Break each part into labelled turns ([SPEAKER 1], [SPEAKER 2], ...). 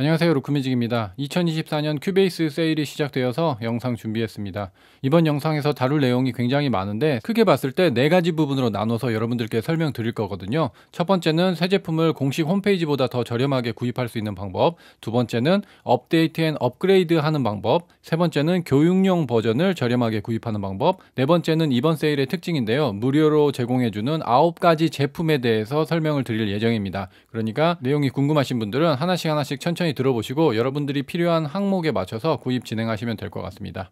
[SPEAKER 1] 안녕하세요. 루크뮤직입니다. 2024년 큐베이스 세일이 시작되어서 영상 준비했습니다. 이번 영상에서 다룰 내용이 굉장히 많은데 크게 봤을 때 네 가지 부분으로 나눠서 여러분들께 설명드릴 거거든요. 첫 번째는 새 제품을 공식 홈페이지보다 더 저렴하게 구입할 수 있는 방법, 두 번째는 업데이트 앤 업그레이드 하는 방법, 세 번째는 교육용 버전을 저렴하게 구입하는 방법, 네 번째는 이번 세일의 특징인데요. 무료로 제공해주는 아홉 가지 제품에 대해서 설명을 드릴 예정입니다. 그러니까 내용이 궁금하신 분들은 하나씩 하나씩 천천히 천천히 들어보시고 여러분들이 필요한 항목에 맞춰서 구입 진행하시면 될 것 같습니다.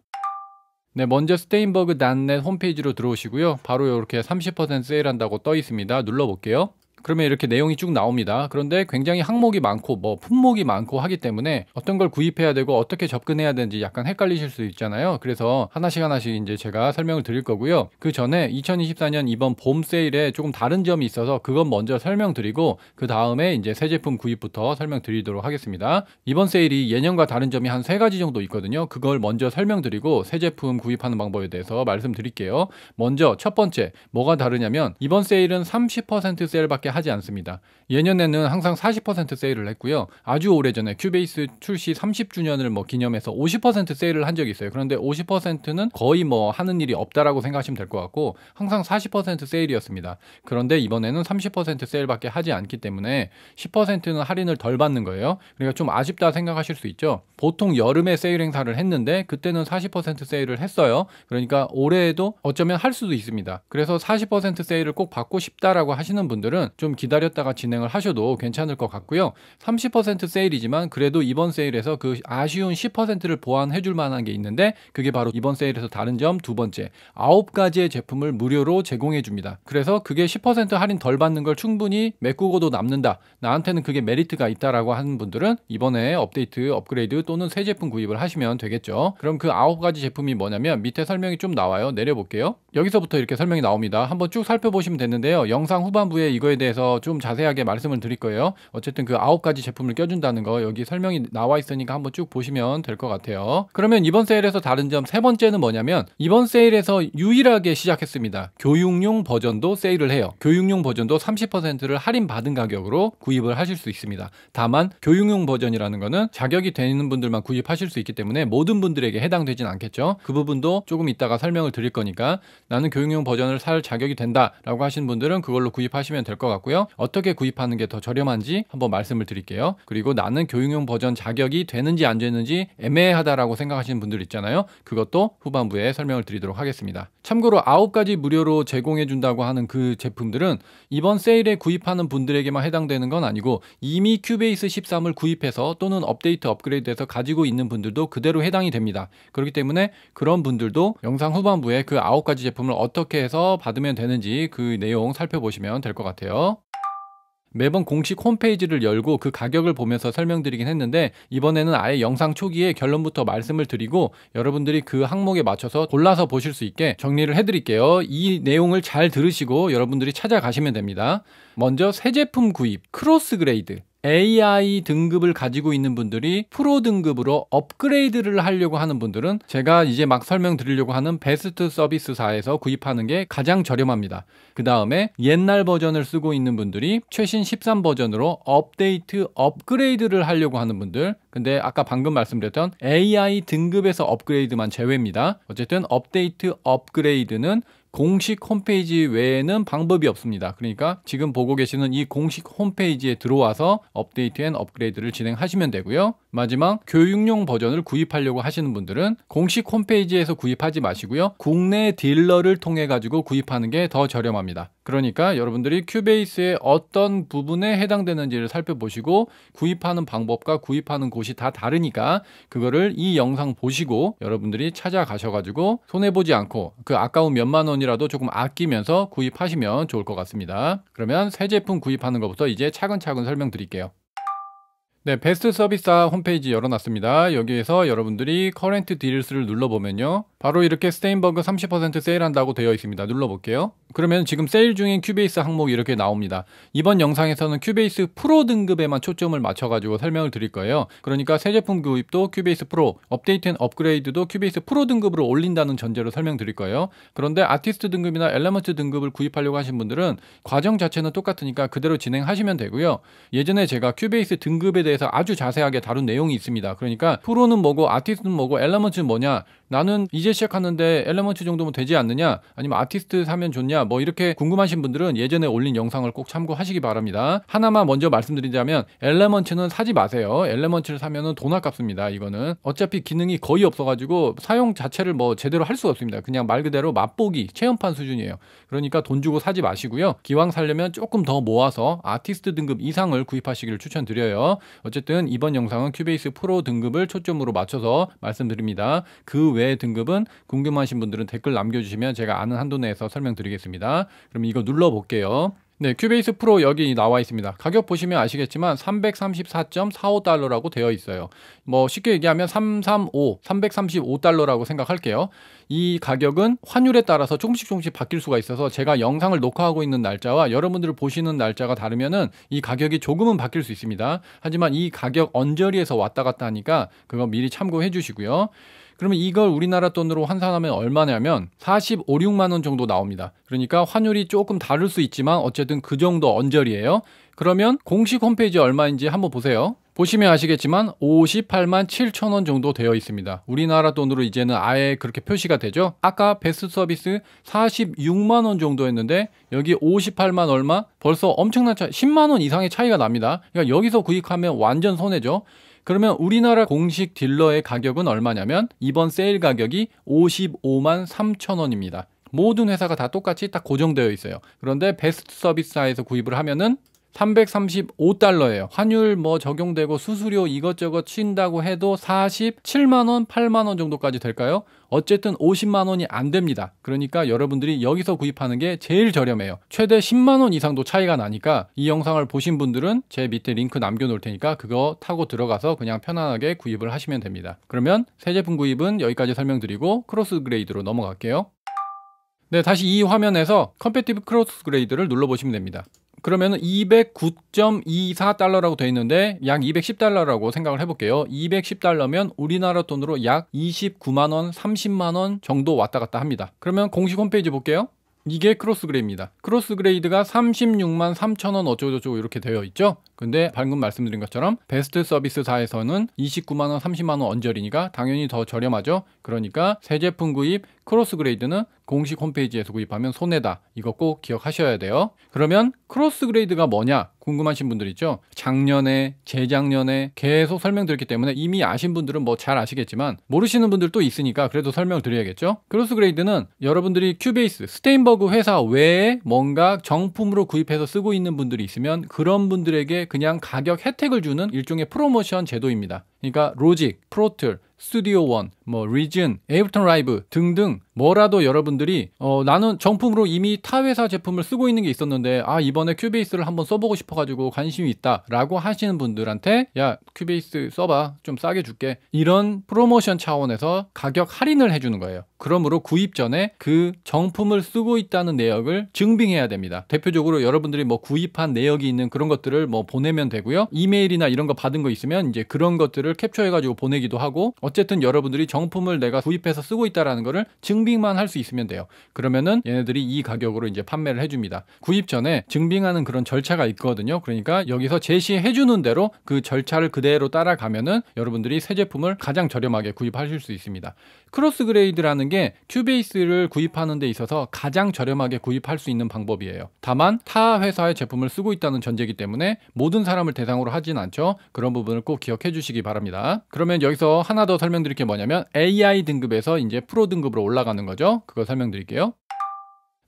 [SPEAKER 1] 네, 먼저 스테인버그 닷넷 홈페이지로 들어오시고요. 바로 이렇게 30% 세일한다고 떠 있습니다. 눌러볼게요. 그러면 이렇게 내용이 쭉 나옵니다. 그런데 굉장히 항목이 많고 뭐 품목이 많고 하기 때문에 어떤 걸 구입해야 되고 어떻게 접근해야 되는지 약간 헷갈리실 수 있잖아요. 그래서 하나씩 하나씩 이제 제가 설명을 드릴 거고요. 그 전에 2024년 이번 봄 세일에 조금 다른 점이 있어서 그건 먼저 설명드리고 그 다음에 이제 새 제품 구입부터 설명드리도록 하겠습니다. 이번 세일이 예년과 다른 점이 한 세 가지 정도 있거든요. 그걸 먼저 설명드리고 새 제품 구입하는 방법에 대해서 말씀드릴게요. 먼저 첫 번째 뭐가 다르냐면 이번 세일은 30% 세일밖에 쉽게 하지 않습니다. 예년에는 항상 40% 세일을 했고요. 아주 오래전에 큐베이스 출시 30주년을 뭐 기념해서 50% 세일을 한 적이 있어요. 그런데 50%는 거의 뭐 하는 일이 없다라고 생각하시면 될 것 같고 항상 40% 세일이었습니다. 그런데 이번에는 30% 세일밖에 하지 않기 때문에 10%는 할인을 덜 받는 거예요. 그러니까 좀 아쉽다 생각하실 수 있죠. 보통 여름에 세일 행사를 했는데 그때는 40% 세일을 했어요. 그러니까 올해에도 어쩌면 할 수도 있습니다. 그래서 40% 세일을 꼭 받고 싶다라고 하시는 분들은 좀 기다렸다가 진행을 하셔도 괜찮을 것 같고요. 30% 세일이지만 그래도 이번 세일에서 그 아쉬운 10%를 보완해 줄 만한 게 있는데 그게 바로 이번 세일에서 다른 점 두 번째 9가지의 제품을 무료로 제공해 줍니다. 그래서 그게 10% 할인 덜 받는 걸 충분히 메꾸고도 남는다. 나한테는 그게 메리트가 있다라고 하는 분들은 이번에 업데이트, 업그레이드 또는 새 제품 구입을 하시면 되겠죠. 그럼 그 9가지 제품이 뭐냐면 밑에 설명이 좀 나와요. 내려볼게요. 여기서부터 이렇게 설명이 나옵니다. 한번 쭉 살펴보시면 되는데요. 영상 후반부에 이거에 대해 대해서 좀 자세하게 말씀을 드릴 거예요. 어쨌든 그 아홉 가지 제품을 껴준다는 거 여기 설명이 나와 있으니까 한번 쭉 보시면 될 것 같아요. 그러면 이번 세일에서 다른 점 세 번째는 뭐냐면 이번 세일에서 유일하게 시작했습니다. 교육용 버전도 세일을 해요. 교육용 버전도 30%를 할인받은 가격으로 구입을 하실 수 있습니다. 다만 교육용 버전이라는 거는 자격이 되는 분들만 구입하실 수 있기 때문에 모든 분들에게 해당되진 않겠죠. 그 부분도 조금 이따가 설명을 드릴 거니까 나는 교육용 버전을 살 자격이 된다라고 하신 분들은 그걸로 구입하시면 될 것 같고 같고요. 어떻게 구입하는 게 더 저렴한지 한번 말씀을 드릴게요. 그리고 나는 교육용 버전 자격이 되는지 안 되는지 애매하다라고 생각하시는 분들 있잖아요. 그것도 후반부에 설명을 드리도록 하겠습니다. 참고로 9가지 무료로 제공해 준다고 하는 그 제품들은 이번 세일에 구입하는 분들에게만 해당되는 건 아니고 이미 큐베이스 13을 구입해서 또는 업데이트 업그레이드해서 가지고 있는 분들도 그대로 해당이 됩니다. 그렇기 때문에 그런 분들도 영상 후반부에 그 9가지 제품을 어떻게 해서 받으면 되는지 그 내용 살펴보시면 될 것 같아요. 매번 공식 홈페이지를 열고 그 가격을 보면서 설명드리긴 했는데 이번에는 아예 영상 초기에 결론부터 말씀을 드리고 여러분들이 그 항목에 맞춰서 골라서 보실 수 있게 정리를 해드릴게요. 이 내용을 잘 들으시고 여러분들이 찾아가시면 됩니다. 먼저 새 제품 구입 크로스 그레이드 AI 등급을 가지고 있는 분들이 프로 등급으로 업그레이드를 하려고 하는 분들은 제가 이제 막 설명드리려고 하는 베스트 서비스사에서 구입하는 게 가장 저렴합니다. 그 다음에 옛날 버전을 쓰고 있는 분들이 최신 13 버전으로 업데이트 업그레이드를 하려고 하는 분들 근데 아까 방금 말씀드렸던 AI 등급에서 업그레이드만 제외입니다. 어쨌든 업데이트 업그레이드는 공식 홈페이지 외에는 방법이 없습니다. 그러니까 지금 보고 계시는 이 공식 홈페이지에 들어와서 업데이트 앤 업그레이드를 진행하시면 되고요. 마지막 교육용 버전을 구입하려고 하시는 분들은 공식 홈페이지에서 구입하지 마시고요. 국내 딜러를 통해 가지고 구입하는 게 더 저렴합니다. 그러니까 여러분들이 큐베이스의 어떤 부분에 해당되는지를 살펴보시고 구입하는 방법과 구입하는 곳이 다 다르니까 그거를 이 영상 보시고 여러분들이 찾아가셔가지고 손해보지 않고 그 아까운 몇만 원 원이라도 조금 아끼면서 구입하시면 좋을 것 같습니다. 그러면 새 제품 구입하는 것부터 이제 차근차근 설명드릴게요. 네, 베스트 서비스 홈페이지 열어놨습니다. 여기에서 여러분들이 커렌트 딜스를 눌러보면요. 바로 이렇게 스테인버그 30% 세일한다고 되어 있습니다. 눌러볼게요. 그러면 지금 세일 중인 큐베이스 항목이 이렇게 나옵니다. 이번 영상에서는 큐베이스 프로 등급에만 초점을 맞춰가지고 설명을 드릴 거예요. 그러니까 새 제품 구입도 큐베이스 프로, 업데이트 앤 업그레이드도 큐베이스 프로 등급으로 올린다는 전제로 설명드릴 거예요. 그런데 아티스트 등급이나 엘레먼트 등급을 구입하려고 하신 분들은 과정 자체는 똑같으니까 그대로 진행하시면 되고요. 예전에 제가 큐베이스 등급에 대해서 대해서 아주 자세하게 다룬 내용이 있습니다. 그러니까 프로는 뭐고 아티스트는 뭐고 엘러먼트는 뭐냐 나는 이제 시작하는데 엘레먼트 정도면 되지 않느냐 아니면 아티스트 사면 좋냐 뭐 이렇게 궁금하신 분들은 예전에 올린 영상을 꼭 참고하시기 바랍니다. 하나만 먼저 말씀드리자면 엘레먼트는 사지 마세요. 엘레먼트를 사면돈 아깝습니다. 이거는 어차피 기능이 거의 없어가지고 사용 자체를 뭐 제대로 할 수가 없습니다. 그냥 말 그대로 맛보기 체험판 수준이에요. 그러니까 돈 주고 사지 마시고요. 기왕 살려면 조금 더 모아서 아티스트 등급 이상을 구입하시기를 추천드려요. 어쨌든 이번 영상은 큐베이스 프로 등급을 초점으로 맞춰서 말씀드립니다. 그 외의 등급은 궁금하신 분들은 댓글 남겨주시면 제가 아는 한도 내에서 설명드리겠습니다. 그럼 이거 눌러볼게요. 네, 큐베이스 프로 여기 나와 있습니다. 가격 보시면 아시겠지만 334.45달러라고 되어 있어요. 뭐 쉽게 얘기하면 335, 335달러라고 생각할게요. 이 가격은 환율에 따라서 조금씩 조금씩 바뀔 수가 있어서 제가 영상을 녹화하고 있는 날짜와 여러분들 보시는 날짜가 다르면은 이 가격이 조금은 바뀔 수 있습니다. 하지만 이 가격 언저리에서 왔다 갔다 하니까 그거 미리 참고해 주시고요. 그러면 이걸 우리나라 돈으로 환산하면 얼마냐면 45, 6만 원 정도 나옵니다. 그러니까 환율이 조금 다를 수 있지만 어쨌든 그 정도 언저리예요. 그러면 공식 홈페이지 얼마인지 한번 보세요. 보시면 아시겠지만 58만 7천 원 정도 되어 있습니다. 우리나라 돈으로 이제는 아예 그렇게 표시가 되죠. 아까 베스트 서비스 46만 원정도했는데 여기 58만 얼마 벌써 엄청난 차 10만 원 이상의 차이가 납니다. 그러니까 여기서 구입하면 완전 손해죠. 그러면 우리나라 공식 딜러의 가격은 얼마냐면 이번 세일 가격이 55만 3천 원입니다. 모든 회사가 다 똑같이 딱 고정되어 있어요. 그런데 베스트 서비스하에서 구입을 하면은 335달러예요. 환율 뭐 적용되고 수수료 이것저것 친다고 해도 47만 원, 8만 원 정도까지 될까요? 어쨌든 50만 원이 안 됩니다. 그러니까 여러분들이 여기서 구입하는 게 제일 저렴해요. 최대 10만 원 이상도 차이가 나니까 이 영상을 보신 분들은 제 밑에 링크 남겨 놓을 테니까 그거 타고 들어가서 그냥 편안하게 구입을 하시면 됩니다. 그러면 새 제품 구입은 여기까지 설명드리고 크로스 그레이드로 넘어갈게요. 네, 다시 이 화면에서 컴패티브 크로스 그레이드를 눌러보시면 됩니다. 그러면 209.24달러라고 돼 있는데 약 210달러라고 생각을 해볼게요. 210달러면 우리나라 돈으로 약 29만원, 30만원 정도 왔다 갔다 합니다. 그러면 공식 홈페이지 볼게요. 이게 크로스그레이입니다. 크로스그레이드가 36만 3천원 어쩌고저쩌고 이렇게 되어 있죠. 근데 방금 말씀드린 것처럼 베스트 서비스사에서는 29만 원, 30만 원 언저리니까 당연히 더 저렴하죠. 그러니까 새 제품 구입 크로스 그레이드는 공식 홈페이지에서 구입하면 손해다. 이거 꼭 기억하셔야 돼요. 그러면 크로스 그레이드가 뭐냐? 궁금하신 분들 있죠? 작년에, 재작년에 계속 설명드렸기 때문에 이미 아신 분들은 뭐 잘 아시겠지만 모르시는 분들 도 있으니까 그래도 설명을 드려야겠죠? 크로스그레이드는 여러분들이 큐베이스, 스테인버그 회사 외에 뭔가 정품으로 구입해서 쓰고 있는 분들이 있으면 그런 분들에게 그냥 가격 혜택을 주는 일종의 프로모션 제도입니다. 그러니까 로직, 프로틀, 스튜디오 원, 뭐 리즌, 에이블턴 라이브 등등 뭐라도 여러분들이 어, 나는 정품으로 이미 타 회사 제품을 쓰고 있는 게 있었는데 아 이번에 큐베이스를 한번 써보고 싶어가지고 관심이 있다라고 하시는 분들한테 야 큐베이스 써봐 좀 싸게 줄게 이런 프로모션 차원에서 가격 할인을 해주는 거예요. 그러므로 구입 전에 그 정품을 쓰고 있다는 내역을 증빙해야 됩니다. 대표적으로 여러분들이 뭐 구입한 내역이 있는 그런 것들을 뭐 보내면 되고요. 이메일이나 이런 거 받은 거 있으면 이제 그런 것들을 거를 캡처해가지고 보내기도 하고 어쨌든 여러분들이 정품을 내가 구입해서 쓰고 있다라는 거를 증빙만 할 수 있으면 돼요. 그러면은 얘네들이 이 가격으로 이제 판매를 해줍니다. 구입 전에 증빙하는 그런 절차가 있거든요. 그러니까 여기서 제시해주는 대로 그 절차를 그대로 따라가면은 여러분들이 새 제품을 가장 저렴하게 구입하실 수 있습니다. 크로스 그레이드라는 게 큐베이스를 구입하는 데 있어서 가장 저렴하게 구입할 수 있는 방법이에요. 다만 타 회사의 제품을 쓰고 있다는 전제이기 때문에 모든 사람을 대상으로 하진 않죠. 그런 부분을 꼭 기억해 주시기 바랍니다. 바랍니다. 그러면 여기서 하나 더 설명드릴 게 뭐냐면 AI 등급에서 이제 프로 등급으로 올라가는 거죠. 그거 설명드릴게요.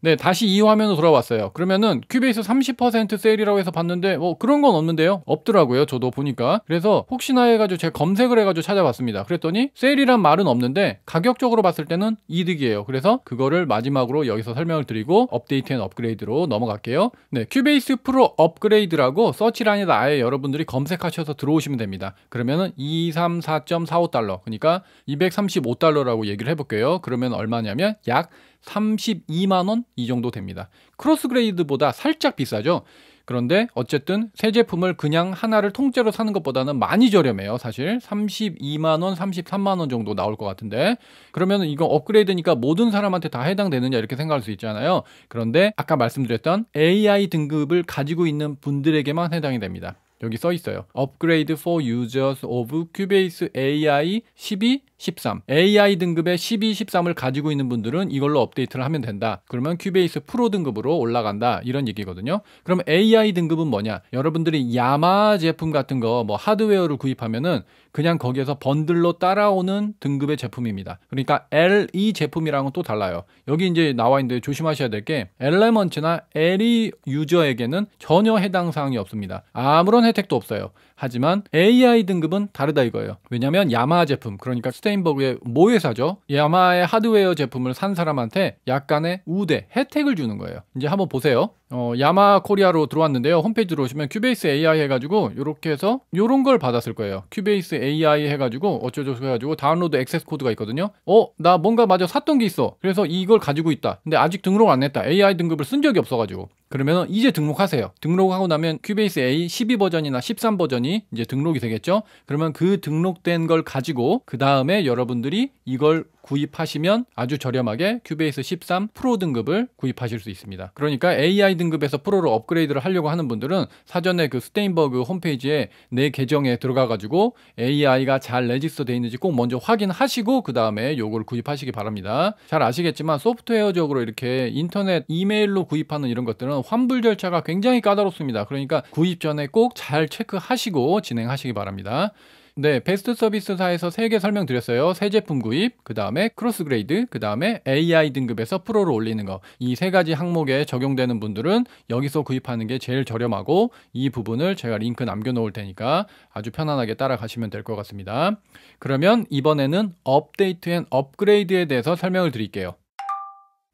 [SPEAKER 1] 네, 다시 이 화면으로 돌아왔어요. 그러면은 큐베이스 30% 세일이라고 해서 봤는데 뭐 그런 건 없는데요. 없더라고요. 저도 보니까. 그래서 혹시나 해가지고 제가 검색을 해가지고 찾아봤습니다. 그랬더니 세일이란 말은 없는데 가격적으로 봤을 때는 이득이에요. 그래서 그거를 마지막으로 여기서 설명을 드리고 업데이트 앤 업그레이드로 넘어갈게요. 네, 큐베이스 프로 업그레이드라고 서치란에다 아예 여러분들이 검색하셔서 들어오시면 됩니다. 그러면은 234.45달러 그러니까 235달러라고 얘기를 해볼게요. 그러면 얼마냐면 약 32만 원 이 정도 됩니다. 크로스그레이드보다 살짝 비싸죠. 그런데 어쨌든 새 제품을 그냥 하나를 통째로 사는 것보다는 많이 저렴해요. 사실 32만 원, 33만 원 정도 나올 것 같은데 그러면 이거 업그레이드니까 모든 사람한테 다 해당되느냐 이렇게 생각할 수 있잖아요. 그런데 아까 말씀드렸던 AI 등급을 가지고 있는 분들에게만 해당이 됩니다. 여기 써 있어요. 업그레이드 d e for users of Cubase AI 12 13, AI 등급의 12, 13을 가지고 있는 분들은 이걸로 업데이트를 하면 된다. 그러면 큐베이스 프로 등급으로 올라간다. 이런 얘기거든요. 그럼 AI 등급은 뭐냐? 여러분들이 야마 제품 같은 거 뭐 하드웨어를 구입하면은 그냥 거기에서 번들로 따라오는 등급의 제품입니다. 그러니까 LE 제품이랑은 또 달라요. 여기 이제 나와 있는데 조심하셔야 될게 엘레먼츠나 LE 유저에게는 전혀 해당 사항이 없습니다. 아무런 혜택도 없어요. 하지만 AI 등급은 다르다 이거예요. 왜냐하면 야마 제품, 그러니까 스테 스테인버그의 모 회사죠. 야마의 예, 하드웨어 제품을 산 사람한테 약간의 우대, 혜택을 주는 거예요. 이제 한번 보세요. 어, 야마 코리아로 들어왔는데요. 홈페이지들어 오시면 큐베이스 AI 해가지고 이렇게 해서 이런걸 받았을 거예요. 큐베이스 AI 해가지고 어쩌저쩌 해가지고 다운로드 액세스 코드가 있거든요. 어, 나 뭔가 마저 샀던 게 있어. 그래서 이걸 가지고 있다. 근데 아직 등록 안 했다. AI 등급을 쓴 적이 없어가지고. 그러면 이제 등록하세요. 등록하고 나면 큐베이스 A 12 버전이나 13 버전이 이제 등록이 되겠죠. 그러면 그 등록된 걸 가지고 그 다음에 여러분들이 이걸 구입하시면 아주 저렴하게 큐베이스 13 프로 등급을 구입하실 수 있습니다. 그러니까 AI 등급에서 프로로 업그레이드를 하려고 하는 분들은 사전에 그 스테인버그 홈페이지에 내 계정에 들어가 가지고 AI가 잘 레지스터 돼 있는지 꼭 먼저 확인하시고 그 다음에 요걸 구입하시기 바랍니다. 잘 아시겠지만 소프트웨어적으로 이렇게 인터넷 이메일로 구입하는 이런 것들은 환불 절차가 굉장히 까다롭습니다. 그러니까 구입 전에 꼭 잘 체크하시고 진행하시기 바랍니다. 네, 베스트 서비스사에서 세 개 설명드렸어요. 새 제품 구입, 그 다음에 크로스 그레이드, 그 다음에 AI 등급에서 프로를 올리는 거. 이세 가지 항목에 적용되는 분들은 여기서 구입하는 게 제일 저렴하고 이 부분을 제가 링크 남겨놓을 테니까 아주 편안하게 따라가시면 될 것 같습니다. 그러면 이번에는 업데이트 앤 업그레이드에 대해서 설명을 드릴게요.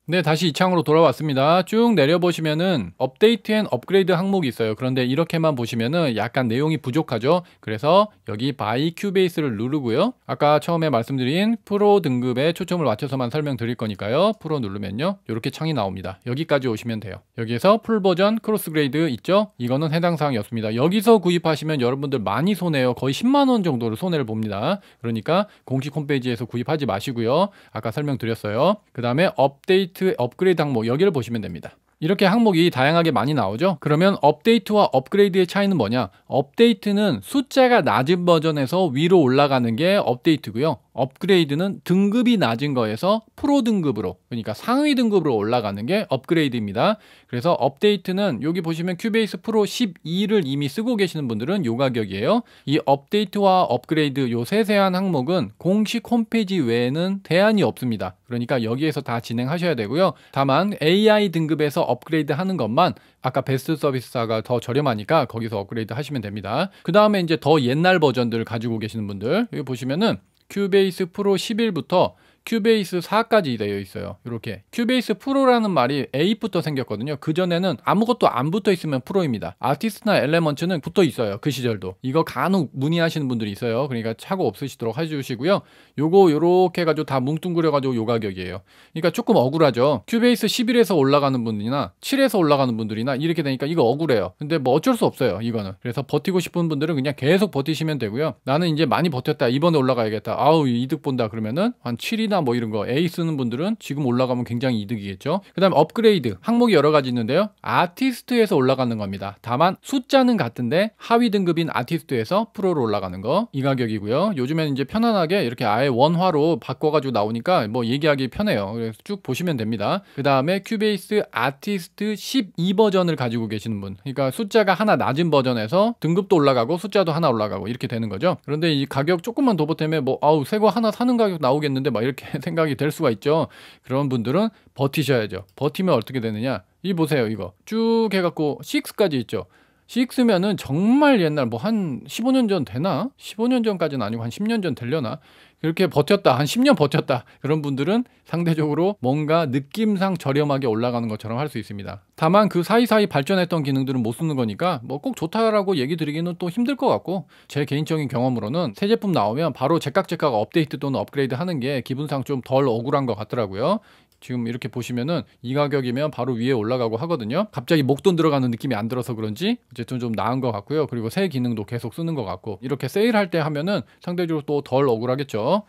[SPEAKER 1] 네, 다시 2창으로 돌아왔습니다. 쭉 내려보시면은 업데이트 앤 업그레이드 항목이 있어요. 그런데 이렇게만 보시면은 약간 내용이 부족하죠. 그래서 여기 바이 큐베이스를 누르고요. 아까 처음에 말씀드린 프로 등급에 초점을 맞춰서만 설명드릴 거니까요. 프로 누르면요. 이렇게 창이 나옵니다. 여기까지 오시면 돼요. 여기에서 풀 버전 크로스 그레이드 있죠? 이거는 해당 사항이었습니다. 여기서 구입하시면 여러분들 많이 손해요. 거의 10만 원 정도를 손해를 봅니다. 그러니까 공식 홈페이지에서 구입하지 마시고요. 아까 설명드렸어요. 그 다음에 업데이트 업데이트, 업그레이드 항목 여기를 보시면 됩니다. 이렇게 항목이 다양하게 많이 나오죠? 그러면 업데이트와 업그레이드의 차이는 뭐냐? 업데이트는 숫자가 낮은 버전에서 위로 올라가는 게 업데이트고요. 업그레이드는 등급이 낮은 거에서 프로 등급으로 그러니까 상위 등급으로 올라가는 게 업그레이드입니다. 그래서 업데이트는 여기 보시면 큐베이스 프로 12를 이미 쓰고 계시는 분들은 요 가격이에요. 이 업데이트와 업그레이드 요 세세한 항목은 공식 홈페이지 외에는 대안이 없습니다. 그러니까 여기에서 다 진행하셔야 되고요. 다만 AI 등급에서 업그레이드 하는 것만 아까 베스트 서비스사가 더 저렴하니까 거기서 업그레이드 하시면 됩니다. 그 다음에 이제 더 옛날 버전들 가지고 계시는 분들 여기 보시면은 큐베이스 프로 10일부터 큐베이스 4까지 되어 있어요. 이렇게 큐베이스 프로라는 말이 에부터 생겼거든요. 그 전에는 아무것도 안 붙어 있으면 프로입니다. 아티스트나 엘레먼츠는 붙어 있어요. 그 시절도 이거 간혹 문의하시는 분들이 있어요. 그러니까 차고 없으시도록 해주시고요. 요거 요렇게 해가지고 다 뭉뚱그려가지고 요 가격이에요. 그러니까 조금 억울하죠. 큐베이스 11에서 올라가는 분이나 7에서 올라가는 분들이나 이렇게 되니까 이거 억울해요. 근데 뭐 어쩔 수 없어요. 이거는 그래서 버티고 싶은 분들은 그냥 계속 버티시면 되고요. 나는 이제 많이 버텼다 이번에 올라가야겠다. 아우 이득 본다 그러면은 한 7이나 C나 뭐 이런 거 A 쓰는 분들은 지금 올라가면 굉장히 이득이겠죠. 그 다음에 업그레이드 항목이 여러 가지 있는데요. 아티스트에서 올라가는 겁니다. 다만 숫자는 같은데 하위 등급인 아티스트에서 프로로 올라가는 거 이 가격이고요. 요즘에는 이제 편안하게 이렇게 아예 원화로 바꿔가지고 나오니까 뭐 얘기하기 편해요. 그래서 쭉 보시면 됩니다. 그 다음에 큐베이스 아티스트 12버전을 가지고 계시는 분 그러니까 숫자가 하나 낮은 버전에서 등급도 올라가고 숫자도 하나 올라가고 이렇게 되는 거죠. 그런데 이 가격 조금만 더 보태면 뭐 아우 새 거 하나 사는 가격 나오겠는데 막 이렇게 생각이 될 수가 있죠. 그런 분들은 버티셔야죠. 버티면 어떻게 되느냐? 이 보세요, 이거. 쭉 해갖고 6까지 있죠. CX면은 정말 옛날 뭐 한 15년 전 되나? 15년 전까지는 아니고 한 10년 전 되려나? 그렇게 버텼다. 한 10년 버텼다. 그런 분들은 상대적으로 뭔가 느낌상 저렴하게 올라가는 것처럼 할 수 있습니다. 다만 그 사이사이 발전했던 기능들은 못 쓰는 거니까 뭐 꼭 좋다라고 얘기 드리기는 또 힘들 것 같고 제 개인적인 경험으로는 새 제품 나오면 바로 제깍제깍 업데이트 또는 업그레이드 하는 게 기분상 좀 덜 억울한 것 같더라고요. 지금 이렇게 보시면은 이 가격이면 바로 위에 올라가고 하거든요. 갑자기 목돈 들어가는 느낌이 안 들어서 그런지 어쨌든 좀 나은 것 같고요. 그리고 새 기능도 계속 쓰는 것 같고 이렇게 세일할 때 하면은 상대적으로 또 덜 억울하겠죠.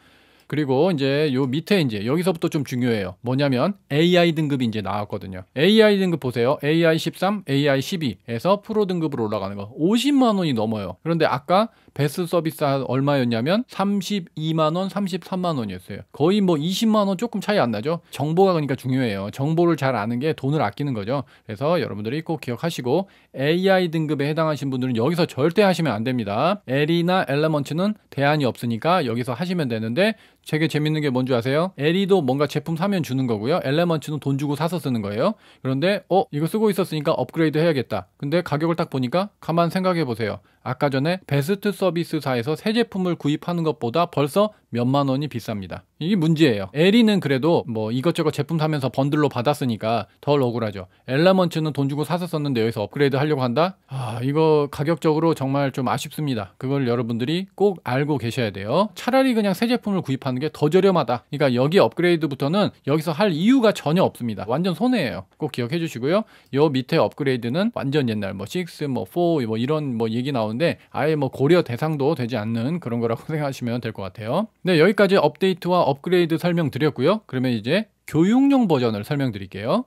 [SPEAKER 1] 그리고 이제 요 밑에 이제 여기서부터 좀 중요해요. 뭐냐면 AI 등급이 이제 나왔거든요. AI 등급 보세요. AI 13, AI 12에서 프로 등급으로 올라가는 거. 50만 원이 넘어요. 그런데 아까 베스트 서비스 한 얼마였냐면 32만 원, 33만 원이었어요. 거의 뭐 20만 원 조금 차이 안 나죠. 정보가 그러니까 중요해요. 정보를 잘 아는 게 돈을 아끼는 거죠. 그래서 여러분들이 꼭 기억하시고 AI 등급에 해당하신 분들은 여기서 절대 하시면 안 됩니다. L이나 엘레먼츠는 대안이 없으니까 여기서 하시면 되는데 되게 재밌는 게 뭔지 아세요? 에리도 뭔가 제품 사면 주는 거고요. 엘레먼츠는 돈 주고 사서 쓰는 거예요. 그런데 어 이거 쓰고 있었으니까 업그레이드 해야겠다. 근데 가격을 딱 보니까 가만 생각해 보세요. 아까 전에 베스트 서비스사에서 새 제품을 구입하는 것보다 벌써 몇만 원이 비쌉니다. 이게 문제예요. 에리는 그래도 뭐 이것저것 제품 사면서 번들로 받았으니까 덜 억울하죠. 엘라먼츠는 돈 주고 사서 썼는데 여기서 업그레이드 하려고 한다? 아, 이거 가격적으로 정말 좀 아쉽습니다. 그걸 여러분들이 꼭 알고 계셔야 돼요. 차라리 그냥 새 제품을 구입하는 게 더 저렴하다. 그러니까 여기 업그레이드부터는 여기서 할 이유가 전혀 없습니다. 완전 손해예요. 꼭 기억해 주시고요. 요 밑에 업그레이드는 완전 옛날 뭐 6, 뭐 4, 뭐 이런 뭐 얘기 나오는데 아예 뭐 고려 대상도 되지 않는 그런 거라고 생각하시면 될 것 같아요. 네, 여기까지 업데이트와 업그레이드 설명드렸고요. 그러면 이제 교육용 버전을 설명드릴게요.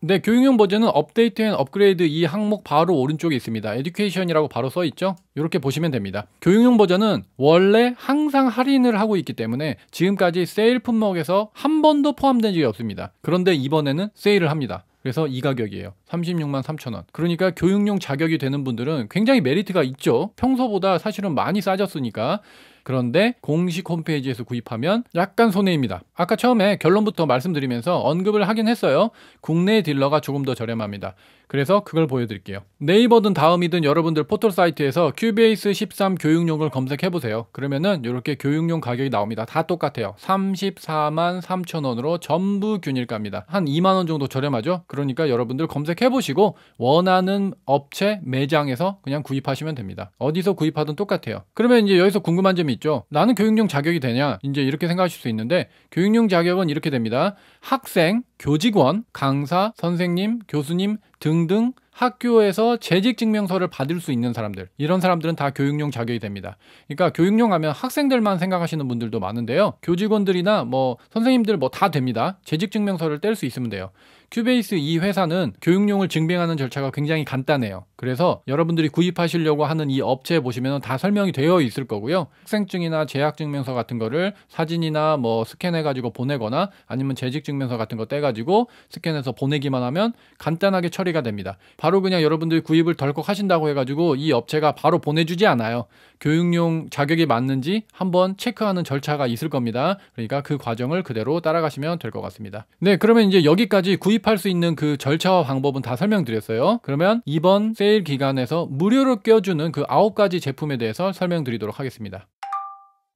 [SPEAKER 1] 네, 교육용 버전은 업데이트 앤 업그레이드 이 항목 바로 오른쪽에 있습니다. 에듀케이션이라고 바로 써 있죠? 이렇게 보시면 됩니다. 교육용 버전은 원래 항상 할인을 하고 있기 때문에 지금까지 세일 품목에서 한 번도 포함된 적이 없습니다. 그런데 이번에는 세일을 합니다. 그래서 이 가격이에요. 36만 3천 원. 그러니까 교육용 자격이 되는 분들은 굉장히 메리트가 있죠. 평소보다 사실은 많이 싸졌으니까 그런데 공식 홈페이지에서 구입하면 약간 손해입니다. 아까 처음에 결론부터 말씀드리면서 언급을 하긴 했어요. 국내 딜러가 조금 더 저렴합니다. 그래서 그걸 보여드릴게요. 네이버든 다음이든 여러분들 포털 사이트에서 큐베이스 13 교육용을 검색해보세요. 그러면은 이렇게 교육용 가격이 나옵니다. 다 똑같아요. 34만 3천 원으로 전부 균일가입니다. 한 2만 원 정도 저렴하죠? 그러니까 여러분들 검색해보시고 원하는 업체 매장에서 그냥 구입하시면 됩니다. 어디서 구입하든 똑같아요. 그러면 이제 여기서 궁금한 점이 있죠. 나는 교육용 자격이 되냐? 이제 이렇게 생각하실 수 있는데 교육용 자격은 이렇게 됩니다. 학생, 교직원, 강사, 선생님, 교수님 등등 학교에서 재직 증명서를 받을 수 있는 사람들 이런 사람들은 다 교육용 자격이 됩니다. 그러니까 교육용 하면 학생들만 생각하시는 분들도 많은데요. 교직원들이나 뭐 선생님들 뭐 다 됩니다. 재직 증명서를 뗄 수 있으면 돼요. 큐베이스 이 회사는 교육용을 증빙하는 절차가 굉장히 간단해요. 그래서 여러분들이 구입하시려고 하는 이 업체 에 보시면 다 설명이 되어 있을 거고요. 학생증이나 재학증명서 같은 거를 사진이나 뭐 스캔해가지고 보내거나 아니면 재직증명서 같은 거 떼가지고 스캔해서 보내기만 하면 간단하게 처리가 됩니다. 바로 그냥 여러분들이 구입을 덜컥 하신다고 해가지고 이 업체가 바로 보내주지 않아요. 교육용 자격이 맞는지 한번 체크하는 절차가 있을 겁니다. 그러니까 그 과정을 그대로 따라가시면 될 것 같습니다. 네, 그러면 이제 여기까지 구입할 수 있는 그 절차와 방법은 다 설명드렸어요. 그러면 이번 세일 기간에서 무료로 껴주는 그 9가지 제품에 대해서 설명드리도록 하겠습니다.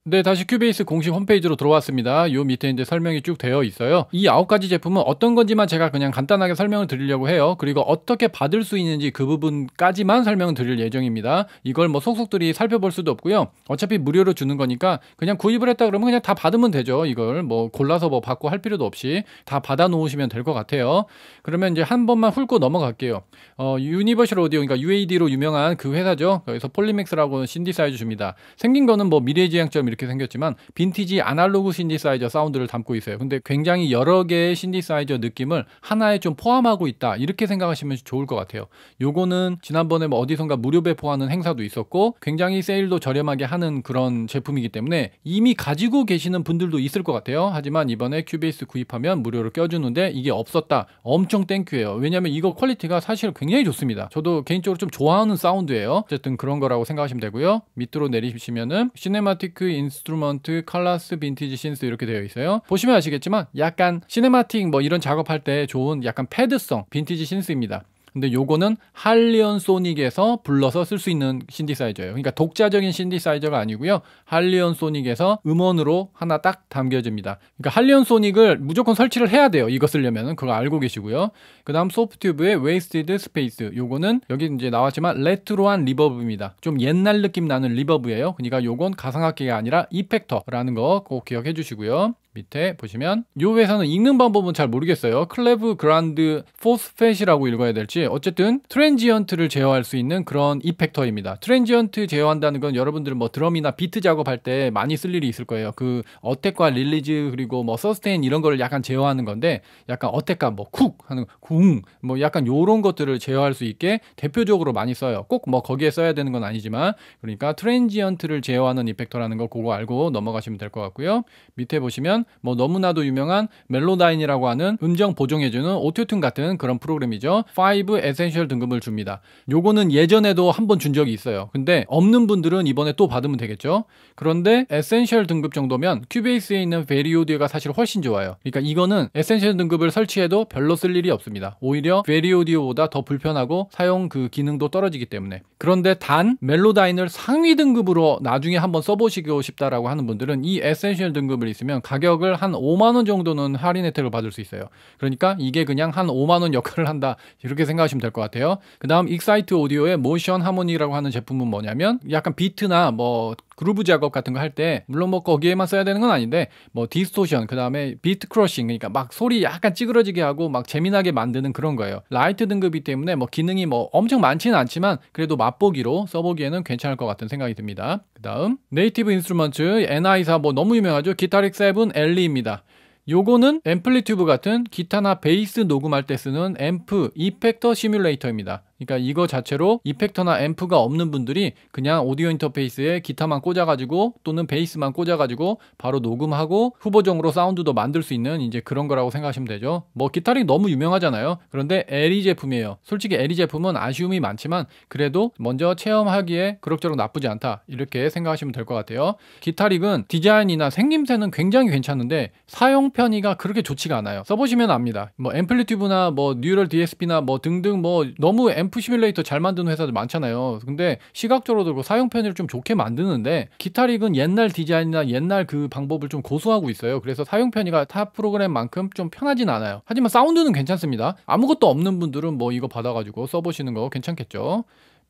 [SPEAKER 1] 네, 다시 큐베이스 공식 홈페이지로 들어왔습니다. 요 밑에 이제 설명이 쭉 되어 있어요. 이 아홉 가지 제품은 어떤 건지만 제가 그냥 간단하게 설명을 드리려고 해요. 그리고 어떻게 받을 수 있는지 그 부분까지만 설명을 드릴 예정입니다. 이걸 뭐 속속들이 살펴볼 수도 없고요. 어차피 무료로 주는 거니까 그냥 구입을 했다 그러면 그냥 다 받으면 되죠. 이걸 뭐 골라서 뭐 받고 할 필요도 없이 다 받아 놓으시면 될 것 같아요. 그러면 이제 한 번만 훑고 넘어갈게요. 어, 유니버셜 오디오 그러니까 UAD로 유명한 그 회사죠. 여기서 폴리맥스라고 신디사이즈 줍니다. 생긴 거는 뭐 미래지향점 이 이렇게 생겼지만 빈티지 아날로그 신디사이저 사운드를 담고 있어요. 근데 굉장히 여러 개의 신디사이저 느낌을 하나에 좀 포함하고 있다. 이렇게 생각하시면 좋을 것 같아요. 요거는 지난번에 뭐 어디선가 무료 배포하는 행사도 있었고 굉장히 세일도 저렴하게 하는 그런 제품이기 때문에 이미 가지고 계시는 분들도 있을 것 같아요. 하지만 이번에 큐베이스 구입하면 무료로 껴주는데 이게 없었다. 엄청 땡큐예요. 왜냐면 이거 퀄리티가 사실 굉장히 좋습니다. 저도 개인적으로 좀 좋아하는 사운드예요. 어쨌든 그런 거라고 생각하시면 되고요. 밑으로 내리시면은 시네마티크 인스트루먼트, 칼라스 빈티지 신스 이렇게 되어 있어요. 보시면 아시겠지만 약간 시네마틱 뭐 이런 작업할 때 좋은 약간 패드성 빈티지 신스입니다. 근데 요거는 할리언 소닉에서 불러서 쓸 수 있는 신디사이저예요. 그러니까 독자적인 신디사이저가 아니고요. 할리언 소닉에서 음원으로 하나 딱 담겨집니다. 그러니까 할리언 소닉을 무조건 설치를 해야 돼요. 이거 쓰려면 그거 알고 계시고요. 그다음 소프튜브의 트 웨이스티드 스페이스. 요거는 여기 이제 나왔지만 레트로한 리버브입니다. 좀 옛날 느낌 나는 리버브예요. 그러니까 요건 가상악기가 아니라 이펙터라는 거 꼭 기억해 주시고요. 밑에 보시면 이 회사는 읽는 방법은 잘 모르겠어요. 클레브 그란드 포스펫이라고 읽어야 될지 어쨌든 트랜지언트를 제어할 수 있는 그런 이펙터입니다. 트랜지언트 제어한다는 건 여러분들 뭐 드럼이나 비트 작업할 때 많이 쓸 일이 있을 거예요. 그 어택과 릴리즈 그리고 뭐 서스테인 이런 거를 약간 제어하는 건데 약간 어택과 뭐쿡 하는 궁뭐 약간 요런 것들을 제어할 수 있게 대표적으로 많이 써요. 꼭 뭐 거기에 써야 되는 건 아니지만 그러니까 트랜지언트를 제어하는 이펙터라는 거 그거 알고 넘어가시면 될 것 같고요. 밑에 보시면 뭐 너무나도 유명한 멜로다인이라고 하는 음정 보정해주는 오토튠 같은 그런 프로그램이죠. 5 에센셜 등급을 줍니다. 요거는 예전에도 한번 준 적이 있어요. 근데 없는 분들은 이번에 또 받으면 되겠죠. 그런데 에센셜 등급 정도면 큐베이스에 있는 베리오디오가 사실 훨씬 좋아요. 그러니까 이거는 에센셜 등급을 설치해도 별로 쓸 일이 없습니다. 오히려 베리오디오보다 더 불편하고 사용 그 기능도 떨어지기 때문에. 그런데 단 멜로다인을 상위 등급으로 나중에 한번 써보시고 싶다라고 하는 분들은 이 에센셜 등급을 있으면 가격 가격을 한 5만 원 정도는 할인 혜택을 받을 수 있어요. 그러니까 이게 그냥 한 5만 원 역할을 한다 이렇게 생각하시면 될 것 같아요. 그 다음 익사이트 오디오의 모션 하모니라고 하는 제품은 뭐냐면 약간 비트나 뭐 그루브 작업 같은 거 할 때 물론 뭐 거기에만 써야 되는 건 아닌데 뭐 디스토션 그다음에 비트 크러싱 그러니까 막 소리 약간 찌그러지게 하고 막 재미나게 만드는 그런 거예요. 라이트 등급이 때문에 뭐 기능이 뭐 엄청 많지는 않지만 그래도 맛보기로 써보기에는 괜찮을 것 같은 생각이 듭니다. 그다음 네이티브 인스트루먼트 NI4 뭐 너무 유명하죠. 기타릭 7 엘리입니다. 요거는 앰플리튜브 같은 기타나 베이스 녹음할 때 쓰는 앰프 이펙터 시뮬레이터입니다. 그러니까 이거 자체로 이펙터나 앰프가 없는 분들이 그냥 오디오 인터페이스에 기타만 꽂아가지고 또는 베이스만 꽂아가지고 바로 녹음하고 후보정으로 사운드도 만들 수 있는 이제 그런 거라고 생각하시면 되죠. 뭐 기타링 너무 유명하잖아요. 그런데 LE 제품이에요. 솔직히 LE 제품은 아쉬움이 많지만 그래도 먼저 체험하기에 그럭저럭 나쁘지 않다 이렇게 생각하시면 될 것 같아요. 기타링은 디자인이나 생김새는 굉장히 괜찮은데 사용 편의가 그렇게 좋지가 않아요. 써보시면 압니다. 뭐 앰플리튜브나 뭐 뉴럴 DSP나 뭐 등등 뭐 너무 앰 골프 시뮬레이터 잘 만드는 회사들 많잖아요. 근데 시각적으로도 사용 편의를 좀 좋게 만드는데 기타릭은 옛날 디자인이나 옛날 그 방법을 좀 고수하고 있어요. 그래서 사용 편의가 타 프로그램만큼 좀 편하진 않아요. 하지만 사운드는 괜찮습니다. 아무것도 없는 분들은 뭐 이거 받아가지고 써보시는 거 괜찮겠죠.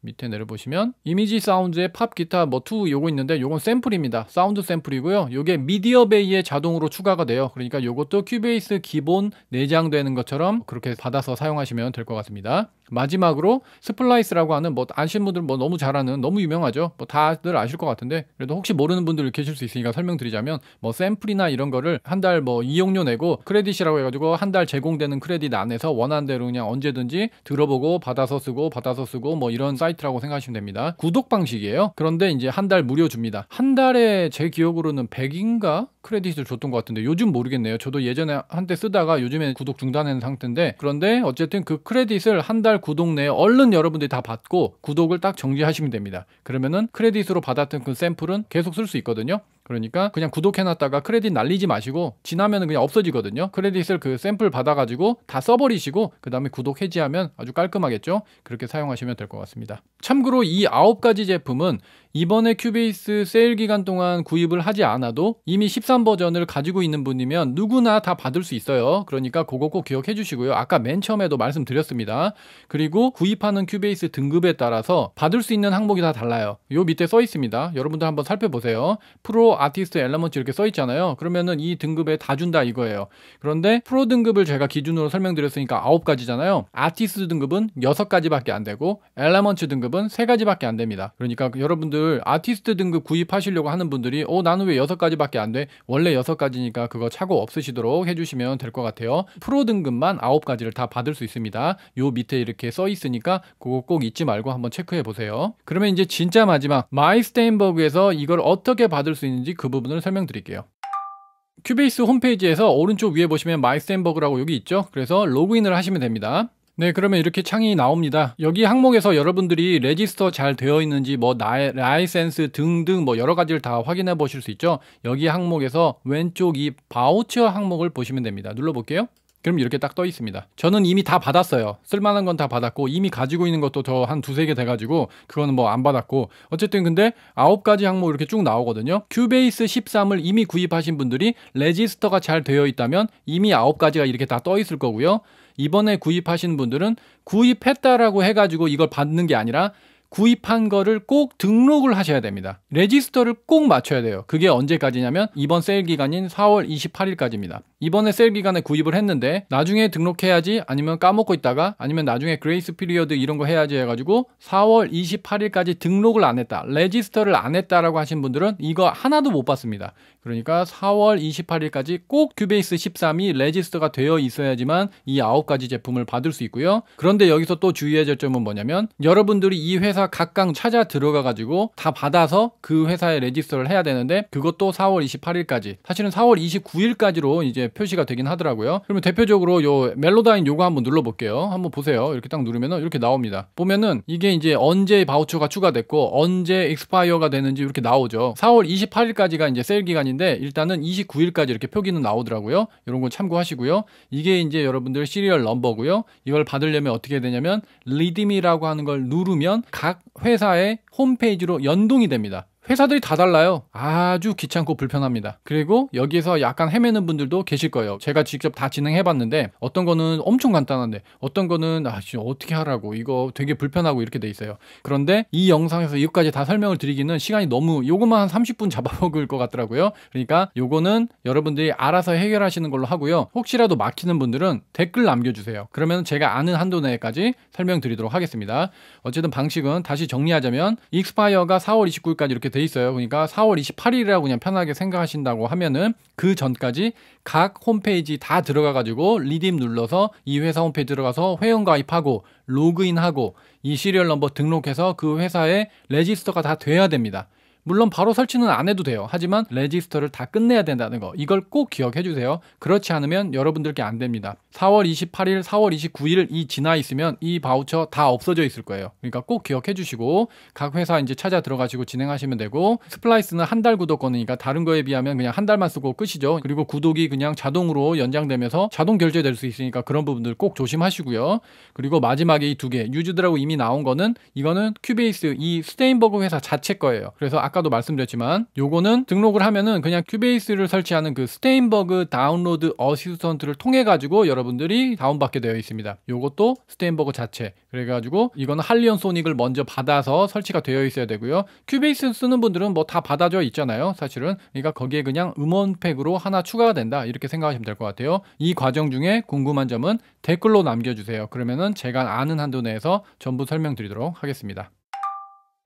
[SPEAKER 1] 밑에 내려보시면 이미지 사운드의 팝 기타 뭐 2 요거 있는데 요건 샘플입니다 사운드 샘플이고요 요게 미디어 베이에 자동으로 추가가 돼요 그러니까 요것도 큐베이스 기본 내장되는 것처럼 그렇게 받아서 사용하시면 될 것 같습니다 마지막으로 스플라이스라고 하는 뭐 아시는 분들 뭐 너무 잘하는 너무 유명하죠 뭐 다들 아실 것 같은데 그래도 혹시 모르는 분들 계실 수 있으니까 설명드리자면 뭐 샘플이나 이런 거를 한 달 뭐 이용료 내고 크레딧이라고 해가지고 한 달 제공되는 크레딧 안에서 원하는 대로 그냥 언제든지 들어보고 받아서 쓰고 받아서 쓰고 뭐 이런 사이 사이트라고 생각하시면 됩니다. 구독 방식이에요. 그런데 이제 한 달 무료 줍니다. 한 달에 제 기억으로는 100인가 크레딧을 줬던 것 같은데 요즘 모르겠네요. 저도 예전에 한때 쓰다가 요즘에 구독 중단한 상태인데 그런데 어쨌든 그 크레딧을 한 달 구독 내에 얼른 여러분들이 다 받고 구독을 딱 정지하시면 됩니다. 그러면은 크레딧으로 받았던 그 샘플은 계속 쓸 수 있거든요. 그러니까 그냥 구독해놨다가 크레딧 날리지 마시고 지나면 그냥 없어지거든요. 크레딧을 그 샘플 받아가지고 다 써버리시고 그 다음에 구독 해지하면 아주 깔끔하겠죠. 그렇게 사용하시면 될 것 같습니다. 참고로 이 아홉 가지 제품은 이번에 큐베이스 세일 기간 동안 구입을 하지 않아도 이미 13버전을 가지고 있는 분이면 누구나 다 받을 수 있어요. 그러니까 그거 꼭 기억해 주시고요. 아까 맨 처음에도 말씀드렸습니다. 그리고 구입하는 큐베이스 등급에 따라서 받을 수 있는 항목이 다 달라요. 요 밑에 써 있습니다. 여러분들 한번 살펴보세요. 프로 아티스트 엘러먼츠 이렇게 써 있잖아요. 그러면은 이 등급에 다 준다 이거예요. 그런데 프로 등급을 제가 기준으로 설명드렸으니까 9가지잖아요. 아티스트 등급은 6가지밖에 안 되고 엘러먼츠 등급은 3가지밖에 안 됩니다. 그러니까 여러분들 분들 아티스트 등급 구입하시려고 하는 분들이 어 나는 왜 여섯 가지밖에 안 돼? 원래 여섯 가지니까 그거 차고 없으시도록 해주시면 될 것 같아요. 프로 등급만 아홉 가지를 다 받을 수 있습니다. 요 밑에 이렇게 써 있으니까 그거 꼭 잊지 말고 한번 체크해 보세요. 그러면 이제 진짜 마지막 마이스테인버그에서 이걸 어떻게 받을 수 있는지 그 부분을 설명드릴게요. 큐베이스 홈페이지에서 오른쪽 위에 보시면 마이스테인버그라고 여기 있죠. 그래서 로그인을 하시면 됩니다. 네, 그러면 이렇게 창이 나옵니다. 여기 항목에서 여러분들이 레지스터 잘 되어 있는지 뭐 나의 라이센스 등등 뭐 여러 가지를 다 확인해 보실 수 있죠. 여기 항목에서 왼쪽 이 바우처 항목을 보시면 됩니다. 눌러 볼게요. 그럼 이렇게 딱 떠 있습니다. 저는 이미 다 받았어요. 쓸만한 건 다 받았고 이미 가지고 있는 것도 저한 두세 개 돼가지고 그거는 뭐 안 받았고 어쨌든 근데 아홉 가지 항목 이렇게 쭉 나오거든요. 큐베이스 13을 이미 구입하신 분들이 레지스터가 잘 되어 있다면 이미 아홉 가지가 이렇게 다 떠 있을 거고요. 이번에 구입하신 분들은 구입했다라고 해가지고 이걸 받는 게 아니라 구입한 거를 꼭 등록을 하셔야 됩니다. 레지스터를 꼭 맞춰야 돼요. 그게 언제까지냐면 이번 세일 기간인 4월 28일까지입니다. 이번에 세일 기간에 구입을 했는데 나중에 등록해야지 아니면 까먹고 있다가 아니면 나중에 그레이스 피리어드 이런 거 해야지 해가지고 4월 28일까지 등록을 안 했다. 레지스터를 안 했다라고 하신 분들은 이거 하나도 못 봤습니다. 그러니까 4월 28일까지 꼭 큐베이스 13이 레지스터가 되어 있어야지만 이 9가지 제품을 받을 수 있고요. 그런데 여기서 또 주의해야 될 점은 뭐냐면 여러분들이 이 회사 회사 각각 찾아 들어가 가지고 다 받아서 그 회사에 레지스터를 해야 되는데 그것도 4월 28일까지 사실은 4월 29일까지로 이제 표시가 되긴 하더라고요. 그러면 대표적으로 요 멜로다인 요거 한번 눌러 볼게요. 한번 보세요. 이렇게 딱누르면 이렇게 나옵니다. 보면은 이게 이제 언제 바우처가 추가됐고 언제 익스파이어가 되는지 이렇게 나오죠. 4월 28일까지가 이제 세일 기간인데 일단은 29일까지 이렇게 표기는 나오더라고요. 이런 건 참고하시고요. 이게 이제 여러분들 시리얼 넘버고요. 이걸 받으려면 어떻게 되냐면 리딤이라고 하는 걸 누르면 각각 회사의 홈페이지로 연동이 됩니다. 회사들이 다 달라요. 아주 귀찮고 불편합니다. 그리고 여기에서 약간 헤매는 분들도 계실 거예요. 제가 직접 다 진행해봤는데 어떤 거는 엄청 간단한데 어떤 거는 아, 진짜 어떻게 하라고 이거 되게 불편하고 이렇게 돼 있어요. 그런데 이 영상에서 이것까지 다 설명을 드리기는 시간이 너무 요거만 한 30분 잡아먹을 것 같더라고요. 그러니까 요거는 여러분들이 알아서 해결하시는 걸로 하고요. 혹시라도 막히는 분들은 댓글 남겨주세요. 그러면 제가 아는 한도 내까지 설명드리도록 하겠습니다. 어쨌든 방식은 다시 정리하자면 익스파이어가 4월 29일까지 이렇게 돼 있어요. 그러니까 4월 28일이라고 그냥 편하게 생각하신다고 하면은 그 전까지 각 홈페이지 다 들어가 가지고 리딤 눌러서 이 회사 홈페이지 들어가서 회원 가입하고 로그인하고 이 시리얼 넘버 등록해서 그 회사에 레지스터가 다 돼야 됩니다. 물론 바로 설치는 안 해도 돼요. 하지만 레지스터를 다 끝내야 된다는 거. 이걸 꼭 기억해 주세요. 그렇지 않으면 여러분들께 안 됩니다. 4월 28일, 4월 29일 이 지나 있으면 이 바우처 다 없어져 있을 거예요. 그러니까 꼭 기억해 주시고 각 회사 이제 찾아 들어가시고 진행하시면 되고 스플라이스는 한 달 구독권이니까 다른 거에 비하면 그냥 한 달만 쓰고 끝이죠. 그리고 구독이 그냥 자동으로 연장되면서 자동 결제될 수 있으니까 그런 부분들 꼭 조심하시고요. 그리고 마지막에 이 두 개 유즈드라고 이미 나온 거는 이거는 큐베이스 이 스테인버그 회사 자체 거예요. 그래서 아 아까도 말씀드렸지만 요거는 등록을 하면은 그냥 큐베이스를 설치하는 그 스테인버그 다운로드 어시스턴트를 통해 가지고 여러분들이 다운받게 되어 있습니다. 요것도 스테인버그 자체 그래가지고 이거는 할리언 소닉을 먼저 받아서 설치가 되어 있어야 되고요. 큐베이스 쓰는 분들은 뭐 다 받아져 있잖아요. 사실은 그러니까 거기에 그냥 음원팩으로 하나 추가가 된다 이렇게 생각하시면 될 것 같아요. 이 과정 중에 궁금한 점은 댓글로 남겨주세요. 그러면은 제가 아는 한도 내에서 전부 설명드리도록 하겠습니다.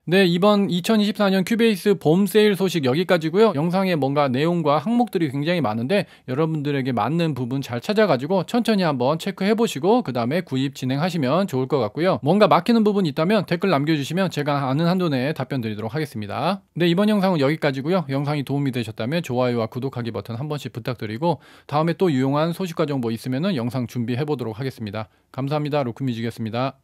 [SPEAKER 1] 네, 이번 2024년 큐베이스 봄 세일 소식 여기까지고요. 영상에 뭔가 내용과 항목들이 굉장히 많은데 여러분들에게 맞는 부분 잘 찾아가지고 천천히 한번 체크해 보시고 그 다음에 구입 진행하시면 좋을 것 같고요. 뭔가 막히는 부분이 있다면 댓글 남겨주시면 제가 아는 한도 내에 답변 드리도록 하겠습니다. 네, 이번 영상은 여기까지고요. 영상이 도움이 되셨다면 좋아요와 구독하기 버튼 한 번씩 부탁드리고 다음에 또 유용한 소식과 정보 뭐 있으면 영상 준비해 보도록 하겠습니다. 감사합니다. 로크뮤직이었습니다.